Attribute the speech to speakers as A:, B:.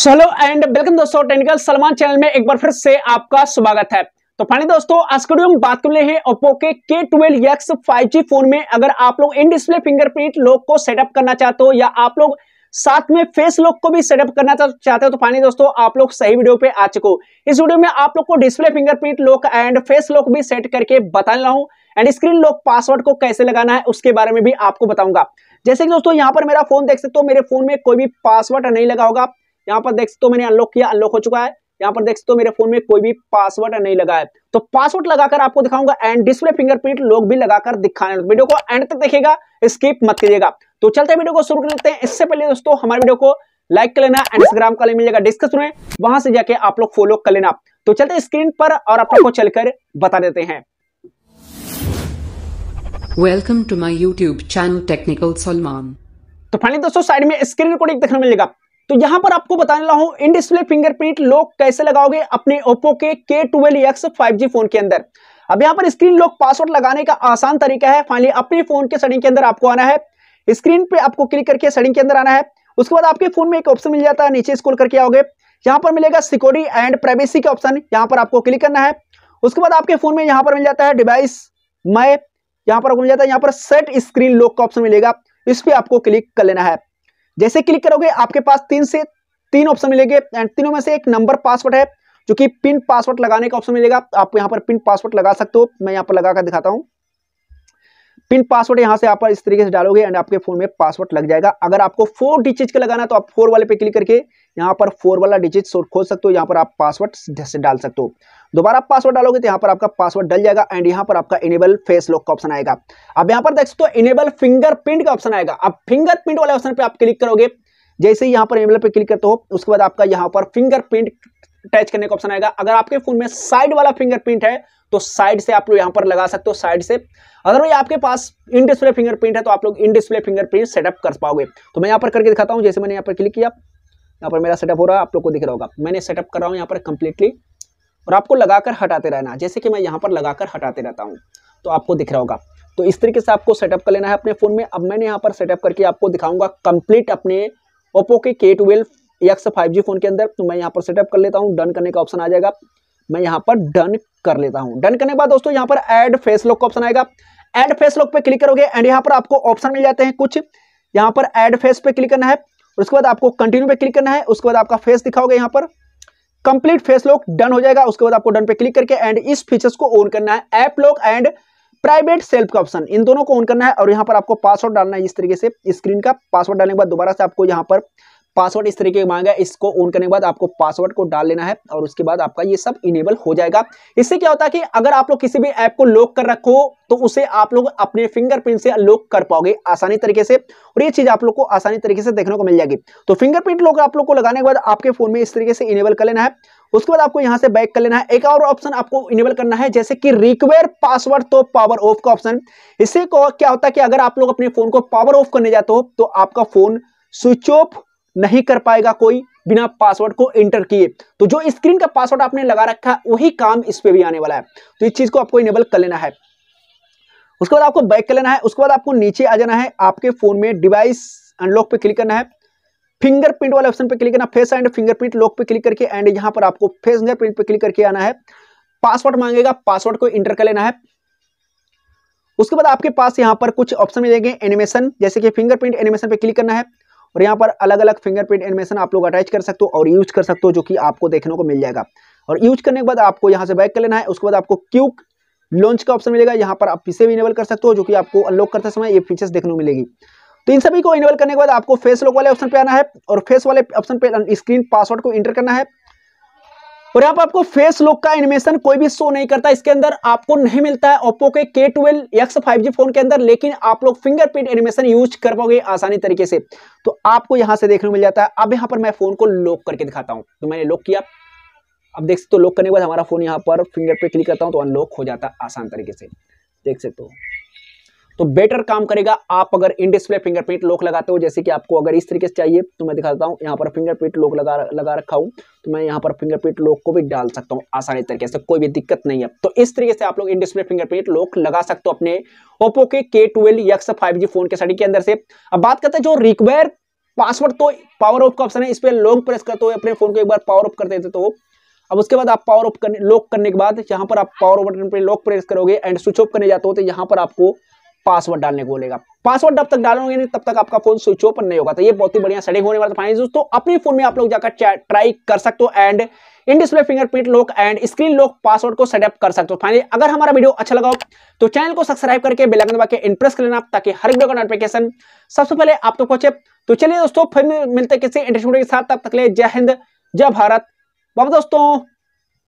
A: Hello and welcome दोस्तों technical Salman channel में एक बार फिर से आपका स्वागत है तो फाइनली दोस्तों आज के हम बात कर रहे हैं ओप्पो के K twelve X five phone में अगर आप लोग इन डिस्प्ले फिंगरप्रिंट लॉक को सेटअप करना चाहते हो या आप लोग साथ में फेस लॉक को भी सेटअप करना चाहते हो तो फाइनली दोस्तों आप लोग सही वीडियो पे आ चुके इस वीडियो में आप लोग को display fingerprint lock and face lock भी सेट करके बता रहा हूँ एंड स्क्रीन लॉक पासवर्ड को कैसे लगाना है उसके बारे में भी आपको बताऊंगा जैसे कि दोस्तों यहाँ पर मेरा फोन देख सकते हो मेरे फोन में कोई भी पासवर्ड नहीं लगा होगा यहाँ पर देख सकते हो मैंने अनलॉक किया अनलॉक हो चुका है यहाँ पर देख सकते हो मेरे फोन में कोई भी पासवर्ड नहीं लगा है तो पासवर्ड लगाकर आपको दिखाऊंगा एंड डिस्प्ले फिंगरप्रिंट लोग भी लगाकर दिखाने वीडियो को एंड तक देखेगा स्किप मत कीजिएगा तो चलते वीडियो को शुरू करते हैं इससे पहले दोस्तों हमारे वीडियो को लाइक कर लेना इंस्टाग्राम का लिंक मिलेगा डिस्कस में वहां से जाके आप लोग फॉलो कर लेना तो चलते स्क्रीन पर और आप लोग को चलकर बता देते हैं welcome to my YouTube channel technical Salman तो फाइनली दोस्तों साइड में स्क्रीन रिकॉर्डिंग देखने मिलेगा तो यहां पर आपको बताने लगा हूं इन डिस्प्ले फिंगरप्रिंट लॉक कैसे लगाओगे अपने ओप्पो के K twelve five G phone के अंदर अब यहां पर स्क्रीन लॉक पासवर्ड लगाने का आसान तरीका है फाइनली अपने फोन के सेटिंग के अंदर आपको आना है स्क्रीन पे आपको क्लिक करके सेटिंग के अंदर आना है उसके बाद आपके फोन में एक ऑप्शन मिल जाता है नीचे स्क्रॉल करके आओगे यहां पर मिलेगा सिक्योरिटी एंड प्राइवेसी का ऑप्शन यहां पर आपको क्लिक करना है उसके बाद आपके फोन में यहां पर मिल जाता है डिवाइस मै यहां पर आपको मिल जाता है यहां पर सेट स्क्रीन लॉक का ऑप्शन मिलेगा इस पर आपको क्लिक कर लेना है जैसे क्लिक करोगे आपके पास तीन से तीन ऑप्शन मिलेंगे एंड तीनों में से एक नंबर पासवर्ड है जो कि पिन पासवर्ड लगाने का ऑप्शन मिलेगा आप यहाँ पर पिन पासवर्ड लगा सकते हो मैं यहाँ पर लगा कर दिखाता हूँ पिन पासवर्ड यहाँ से आप इस तरीके से डालोगे एंड आपके फोन में पासवर्ड लग जाएगा अगर आपको फोर डिजिट का लगाना तो आप फोर वाले पे क्लिक करके यहाँ पर फोर वाला डिजिट खोज सकते हो यहाँ पर आप पासवर्ड डाल सकते हो दोबारा आप पासवर्ड डालोगे तो यहाँ पर आपका पासवर्ड डल जाएगा एंड यहाँ पर आपका इनेबल फेस लॉक का ऑप्शन आएगा अब यहाँ पर देख सकते हो इनेबल प्रिंट का ऑप्शन आएगा अब प्रिंट वाले ऑप्शन पर आप क्लिक करोगे जैसे ही यहाँ पर इनेबल पे क्लिक करते हो उसके बाद आपका यहाँ पर फिंगरप्रिंट टच करने का ऑप्शन आएगा अगर आपके फोन में साइड वाला फिंगरप्रिंट है तो साइड से आप लोग यहां पर लगा सकते हो साइड से अगर वही आपके पास इन डिस्प्ले फिंगरप्रिंट है तो आप लोग इन डिस्प्ले फिंगरप्रिंट सेटअप कर पाओगे तो मैं यहां पर करके दिखाता हूं जैसे मैंने यहां पर क्लिक किया यहां पर मेरा सेटअप हो रहा है आप लोग को दिख रहा होगा मैंने सेटअप कर रहा हूँ यहाँ पर कंप्लीटली और आपको लगाकर हटाते रहना जैसे कि मैं यहाँ पर लगाकर हटाते रहता हूँ तो आपको दिख रहा होगा तो इस तरीके से आपको सेटअप कर लेना है अपने फ़ोन में अब मैंने यहाँ पर सेटअप करके आपको दिखाऊंगा कंप्लीट अपने ओप्पो के K twelve X five G phone के अंदर तो मैं यहाँ पर सेटअप कर लेता हूँ डन करने का ऑप्शन आ जाएगा मैं यहाँ पर डन कर लेता हूँ डन करने के बाद दोस्तों यहाँ पर एड फेस लॉक का ऑप्शन आएगा एड फेस लॉक पे क्लिक करोगे एंड यहाँ पर आपको ऑप्शन मिल जाते हैं कुछ यहाँ पर एड फेस पे क्लिक करना है उसके बाद आपको कंटिन्यू पे क्लिक करना है उसके बाद आपका फेस दिखाओगे यहाँ पर कंप्लीट फेस लॉक डन हो जाएगा उसके बाद आपको डन पे क्लिक करके एंड इस फीचर्स को ऑन करना है app lock and private self का ऑप्शन इन दोनों को ऑन करना है और यहाँ पर आपको पासवर्ड डालना है इस तरीके से स्क्रीन का पासवर्ड डालने के बाद दोबारा से आपको यहाँ पर पासवर्ड इस तरीके का मांगा इसको ऑन करने के बाद आपको पासवर्ड को डाल लेना है और उसके बाद आपका ये सब इनेबल हो जाएगा इससे क्या होता है कि अगर आप लोग किसी भी ऐप को लॉक कर रखो तो उसे आप लोग अपने फिंगरप्रिंट से लॉक कर पाओगे आसानी तरीके से और ये चीज आप लोग को आसानी तरीके से देखने को मिल जाएगी तो फिंगरप्रिंट लोग आप लोग को लगाने के बाद आपके फोन में इस तरीके से इनेबल कर लेना है उसके बाद आपको यहाँ से बैक कर लेना है एक और ऑप्शन आपको इनेबल करना है जैसे कि रिक्वेयर पासवर्ड तो पावर ऑफ का ऑप्शन इससे क्या होता है कि अगर आप लोग अपने फोन को पावर ऑफ करने जाते हो तो आपका फोन स्विच ऑफ नहीं कर पाएगा कोई बिना पासवर्ड को एंटर किए तो जो स्क्रीन का पासवर्ड आपने लगा रखा है वही काम इस पर भी आने वाला है तो इस चीज़ को आपको इनेबल कर लेना है उसके बाद आपको बैक कर लेना है उसके बाद आपको नीचे आ जाना है आपके फ़ोन में डिवाइस अनलॉक पे क्लिक करना है फिंगरप्रिंट वाले ऑप्शन पे क्लिक करना फेस एंड फिंगरप्रिंट लॉक पे क्लिक करके एंड यहां पर आपको फिंगरप्रिंट पे क्लिक करके आना है पासवर्ड मांगेगा पासवर्ड को इंटर कर लेना है उसके बाद आपके पास यहां पर कुछ ऑप्शन मिलेंगे एनिमेशन जैसे कि फिंगरप्रिंट एनिमेशन पे क्लिक करना है और यहाँ पर अलग अलग फिंगरप्रिंट एनिमेशन आप लोग अटैच कर सकते हो और यूज कर सकते हो जो कि आपको देखने को मिल जाएगा और यूज करने के बाद आपको यहाँ से बैक कर लेना है उसके बाद आपको क्यूक लॉन्च का ऑप्शन मिलेगा यहाँ पर आप इसे भी इनेबल कर सकते हो जो कि आपको अनलॉक करते समय ये फीचर्स देखने को मिलेगी तो इन सभी को इनेबल करने के बाद आपको फेस लॉक वाले ऑप्शन पे आना है और फेस वाले ऑप्शन पे स्क्रीन पासवर्ड को इंटर करना है और पर आपको फेस लॉक का एनिमेशन कोई भी शो नहीं करता इसके अंदर आपको नहीं मिलता है ओप्पो के K twelve X five G phone के अंदर लेकिन आप लोग फिंगरप्रिंट एनिमेशन यूज कर पाओगे आसानी तरीके से तो आपको यहां से देखने को मिल जाता है अब यहां पर मैं फोन को लॉक करके दिखाता हूँ तो मैंने लॉक किया अब देख सकते हो तो लॉक करने के बाद हमारा फोन यहाँ पर फिंगरप्रिंट क्लिक करता हूँ तो अनलॉक हो जाता है आसान तरीके से देख सकते हो तो। तो बेटर काम करेगा आप अगर इन डिस्प्ले फिंगरप्रिंट लॉक लगाते हो जैसे कि आपको अगर इस तरीके से चाहिए तो मैं दिखाता हूँ यहाँ पर फिंगरप्रिंट लॉक लगा लगा रखा हूँ तो मैं यहाँ पर फिंगरप्रिंट लॉक को भी डाल सकता हूँ आसानी तरीके से कोई भी दिक्कत नहीं है तो इस तरीके से आप लोग इन डिस्प्ले फिंगरप्रिंट लॉक लगा सकते हो अपने ओप्पो के K twelve x five phone के सड़ी के अंदर से अब बात करते हैं जो रिक्वायर पासवर्ड तो पावर ऑफ का ऑप्शन है इस पर लॉन्ग प्रेस करते हुए अपने फोन को एक बार पावर ऑफ कर देते तो अब उसके बाद आप पावर ऑफ करने लॉक करने के बाद यहाँ पर आप पावर ऑफ बटन पर लॉक प्रेस करोगे एंड स्विच ऑफ करने जाते हो तो यहाँ पर आपको पासवर्ड डालने को बोलेगा पासवर्ड जब तक डालोगे नहीं तब तक आपका फोन स्विच ओपन नहीं होगा तो ये बहुत ही बढ़िया सेटिंग होने वाला था फाइनेंस दोस्तों अपने फोन में आप लोग जाकर ट्राई कर सकते हो and in display fingerprint lock and screen lock password को सेटअप कर सकते हो फाइनली अगर हमारा वीडियो अच्छा लगा हो तो चैनल को सब्सक्राइब करके बेल आइकन दबा के इंप्रेस कर लेना ताकि हर वीडियो का नोटिफिकेशन सबसे पहले आप तक पहुंचे तो चलिए दोस्तों फिर मिलते किसी इंटरेस्ट के साथ तब तक ले जय हिंद जय भारत बाबा दोस्तों